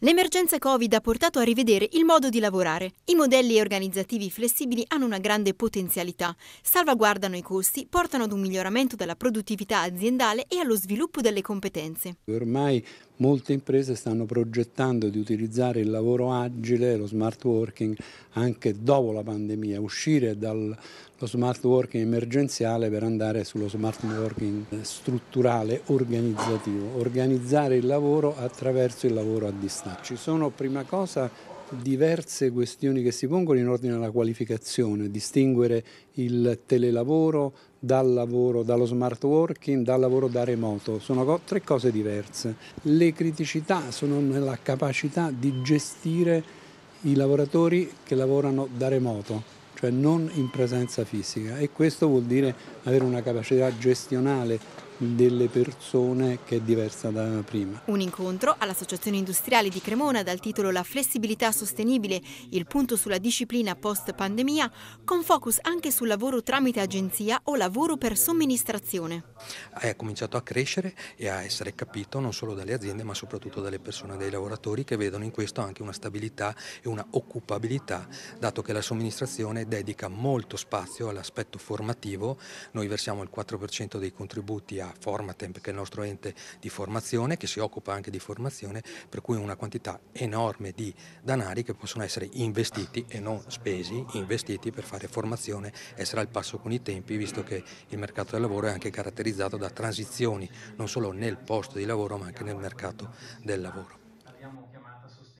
L'emergenza Covid ha portato a rivedere il modo di lavorare. I modelli organizzativi flessibili hanno una grande potenzialità, salvaguardano i costi, portano ad un miglioramento della produttività aziendale e allo sviluppo delle competenze. Ormai molte imprese stanno progettando di utilizzare il lavoro agile, lo smart working, anche dopo la pandemia, uscire dallo smart working emergenziale per andare sullo smart working strutturale, organizzativo, organizzare il lavoro attraverso il lavoro a distanza. Ci sono prima cosa diverse questioni che si pongono in ordine alla qualificazione, distinguere il telelavoro dal lavoro, dallo smart working, dal lavoro da remoto, sono tre cose diverse. Le criticità sono nella capacità di gestire i lavoratori che lavorano da remoto, cioè non in presenza fisica e questo vuol dire avere una capacità gestionale delle persone che è diversa da prima. Un incontro all'Associazione Industriale di Cremona dal titolo La flessibilità sostenibile, il punto sulla disciplina post pandemia, con focus anche sul lavoro tramite agenzia o lavoro per somministrazione. È cominciato a crescere e a essere capito non solo dalle aziende ma soprattutto dalle persone, dai lavoratori che vedono in questo anche una stabilità e una occupabilità, dato che la somministrazione dedica molto spazio all'aspetto formativo, noi versiamo il 4% dei contributi a ha Formatemp che è il nostro ente di formazione che si occupa anche di formazione per cui una quantità enorme di danari che possono essere investiti e non spesi, investiti per fare formazione, essere al passo con i tempi visto che il mercato del lavoro è anche caratterizzato da transizioni non solo nel posto di lavoro ma anche nel mercato del lavoro. Abbiamo chiamato